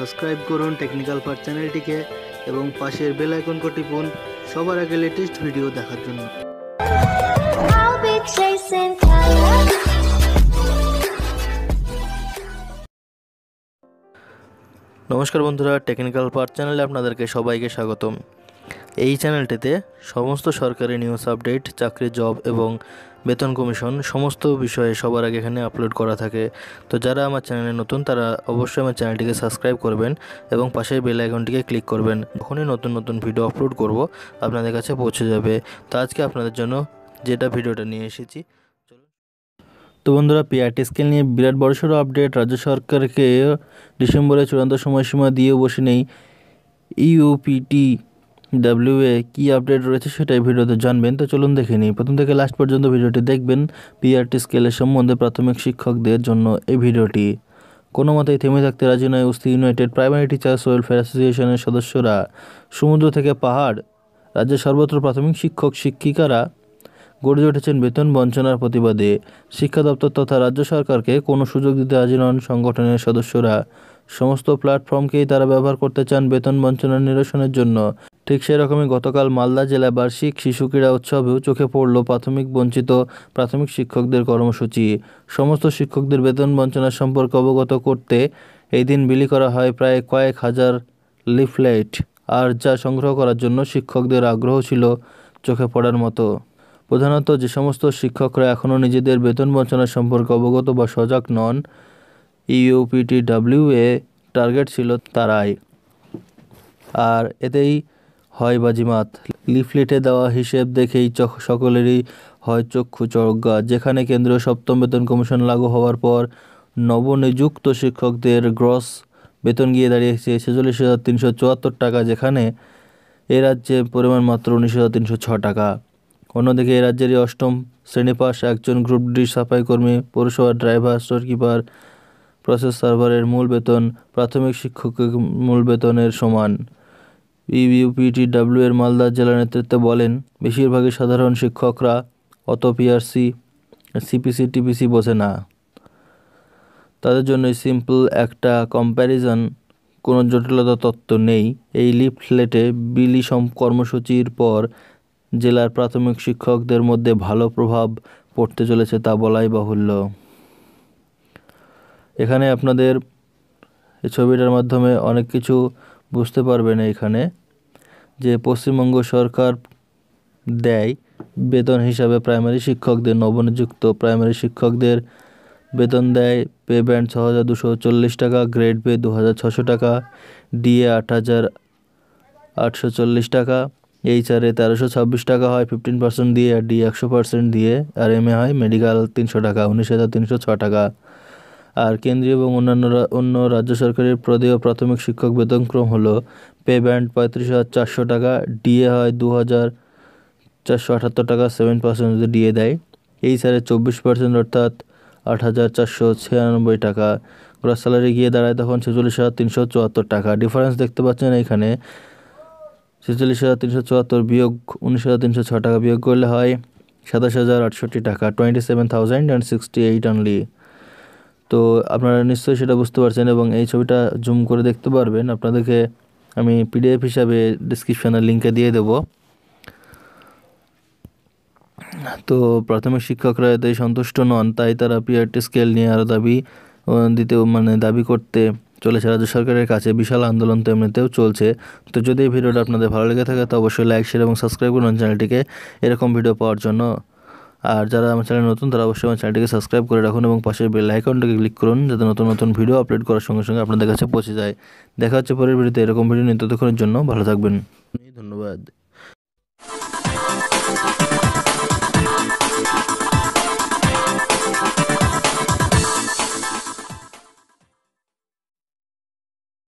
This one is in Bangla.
সাবস্ক্রাইব করুন টেকনিক্যাল ফার চ্যানেলটিকে এবং পাশের বেল আইকনটি টিপুন সবার আগে লেটেস্ট ভিডিও দেখার জন্য নমস্কার বন্ধুরা টেকনিক্যাল পার চ্যানেলে আপনাদেরকে সবাইকে স্বাগতম এই চ্যানেলটিতে সমস্ত সরকারি নিউজ আপডেট চাকরি জব এবং বেতন কমিশন সমস্ত বিষয়ে সবার আগে এখানে আপলোড করা থাকে তো যারা আমার চ্যানেলে নতুন তারা অবশ্যই আমার চ্যানেলটিকে সাবস্ক্রাইব করবেন এবং পাশের বেল আইকনটিকে ক্লিক করবেন যখনই নতুন নতুন ভিডিও আপলোড করব আপনাদের কাছে পৌঁছে যাবে তো আজকে আপনাদের জন্য যেটা ভিডিওটা নিয়ে এসেছি তো বন্ধুরা পিআরটি স্কেল নিয়ে বিরাট বড়সড় আপডেট রাজ্য সরকারকে ডিসেম্বরের চূড়ান্ত সময়সীমা দিয়েও বসে নেই ইউপিটি e এ কী আপডেট রয়েছে সেটাই ভিডিওতে জানবেন তো চলুন দেখে নিই প্রথম থেকে লাস্ট পর্যন্ত ভিডিওটি দেখবেন পিআরটি স্কেলের সম্বন্ধে প্রাথমিক শিক্ষকদের জন্য এই ভিডিওটি কোনো মতেই থেমে থাকতে রাজি নয় উস্তি ইউনাইটেড প্রাইমারি টিচার্স ওয়েলফেয়ার অ্যাসোসিয়েশনের সদস্যরা সমুদ্র থেকে পাহাড় রাজ্যের সর্বত্র প্রাথমিক শিক্ষক শিক্ষিকারা গড়ে উঠেছেন বেতন বঞ্চনার প্রতিবাদে শিক্ষা দপ্তর তথা রাজ্য সরকারকে কোনো সুযোগ দিতে রাজি নন সংগঠনের সদস্যরা সমস্ত প্ল্যাটফর্মকেই তারা ব্যবহার করতে চান বেতন বঞ্চনা নিরসনের জন্য ঠিক সেরকমই গতকাল মালদা জেলা বার্ষিক শিশু ক্রীড়া উৎসবেও চোখে পড়ল প্রাথমিক বঞ্চিত প্রাথমিক শিক্ষকদের কর্মসূচি সমস্ত শিক্ষকদের বেতন বঞ্চনা সম্পর্কে অবগত করতে এই দিন বিলি করা হয় প্রায় কয়েক হাজার লিফলেট আর যা সংগ্রহ করার জন্য শিক্ষকদের আগ্রহ ছিল চোখে পড়ার মতো প্রধানত যে সমস্ত শিক্ষকরা এখনও নিজেদের বেতন বঞ্চনা সম্পর্কে অবগত বা সজাগ নন ইউপিটিডাব্লিউ এ টার্গেট ছিল তারাই আর এতেই হয় বাজিমাত লিফলেটে দেওয়া হিসেব দেখেই সকলেরই হয় চক্ষু চড়গা যেখানে কেন্দ্রীয় সপ্তম বেতন কমিশন লাগু হওয়ার পর নবনিযুক্ত শিক্ষকদের গ্রস বেতন গিয়ে দাঁড়িয়েছে ছেচল্লিশ হাজার তিনশো চুয়াত্তর টাকা যেখানে এ রাজ্যে পরিমাণ মাত্র উনিশ হাজার তিনশো ছ টাকা অন্যদিকে এ রাজ্যেরই অষ্টম শ্রেণী পাশ একজন গ্রুপ ডি সাফাই কর্মী পৌরসভার ড্রাইভার স্টোরকিপার প্রসেস সার্ভারের মূল বেতন প্রাথমিক শিক্ষকের মূল বেতনের সমান ডাব্লিউ e এর মালদা জেলা নেতৃত্বে বলেন বেশিরভাগই সাধারণ শিক্ষকরা অত পিআরসি সিপিসি টিপিসি বোঝে না তাদের জন্য সিম্পল একটা কম্প্যারিজন কোনো জটিলতা তত্ত্ব নেই এই লিফলেটে বিলি সম কর্মসূচির পর জেলার প্রাথমিক শিক্ষকদের মধ্যে ভালো প্রভাব পড়তে চলেছে তা বলাই বাহুল্য এখানে আপনাদের এই ছবিটার মাধ্যমে অনেক কিছু বুঝতে পারবেন এখানে যে পশ্চিমবঙ্গ সরকার দেয় বেতন হিসাবে প্রাইমারি শিক্ষকদের নবনিযুক্ত প্রাইমারি শিক্ষকদের বেতন দেয় পে ব্যান্ড ছ হাজার দুশো চল্লিশ টাকা গ্রেড পে দু হাজার ছশো টাকা ডিএ আট হাজার আটশো চল্লিশ টাকা এ তেরোশো ছাব্বিশ টাকা হয় ফিফটিন পার্সেন্ট দিয়ে আর ডি একশো পার্সেন্ট দিয়ে আর এম এ হয় মেডিকেল তিনশো টাকা উনিশ হাজার তিনশো ছ টাকা আর কেন্দ্রীয় এবং অন্যান্য অন্য রাজ্য সরকারের প্রদেয় প্রাথমিক শিক্ষক বেতনক্রম হল পে ব্যান্ড পঁয়ত্রিশ হাজার চারশো টাকা ডিএ হয় দু হাজার চারশো আটাত্তর টাকা সেভেন পার্সেন্ট যদি ডিএ দেয় এই স্যারের চব্বিশ পার্সেন্ট অর্থাৎ আট হাজার চারশো ছিয়ানব্বই টাকা গ্রস স্যালারি গিয়ে দাঁড়ায় তখন ছেচল্লিশ হাজার তিনশো চুয়াত্তর টাকা ডিফারেন্স দেখতে পাচ্ছেন এখানে ছেচল্লিশ হাজার তিনশো চুয়াত্তর বিয়োগ উনিশ হাজার তিনশো ছ টাকা বিয়োগ করলে হয় সাতাশ হাজার আটষট্টি টাকা twenty seven thousand and sixty eight only তো আপনারা নিশ্চয়ই সেটা বুঝতে পারছেন এবং এই ছবিটা জুম করে দেখতে পারবেন আপনাদেরকে আমি পিডিএফ হিসাবে ডিসক্রিপশানের লিঙ্কে দিয়ে দেব তো প্রাথমিক শিক্ষকরা এতে সন্তুষ্ট নন তাই তারা পিআরটি স্কেল নিয়ে আরও দাবি দিতে মানে দাবি করতে চলেছে রাজ্য সরকারের কাছে বিশাল আন্দোলন তো এমনিতেও চলছে তো যদি এই ভিডিওটা আপনাদের ভালো লেগে থাকে তো অবশ্যই লাইক শেয়ার এবং সাবস্ক্রাইব করুন চ্যানেলটিকে এরকম ভিডিও পাওয়ার জন্য আর যারা আমার চ্যানেল নতুন তারা অবশ্যই আমার চ্যানেলটিকে সাবস্ক্রাইব করে রাখুন এবং পাশের বেল আইকনটাকে ক্লিক করুন যাতে নতুন নতুন ভিডিও আপলোড করার সঙ্গে সঙ্গে আপনাদের কাছে পৌঁছে যায় দেখা হচ্ছে পরের ভিডিওতে এরকম ভিডিও নিয়ে ততক্ষণের জন্য ভালো থাকবেন ধন্যবাদ